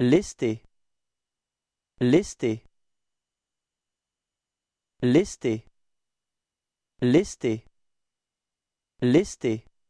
Lester lester lester lester lester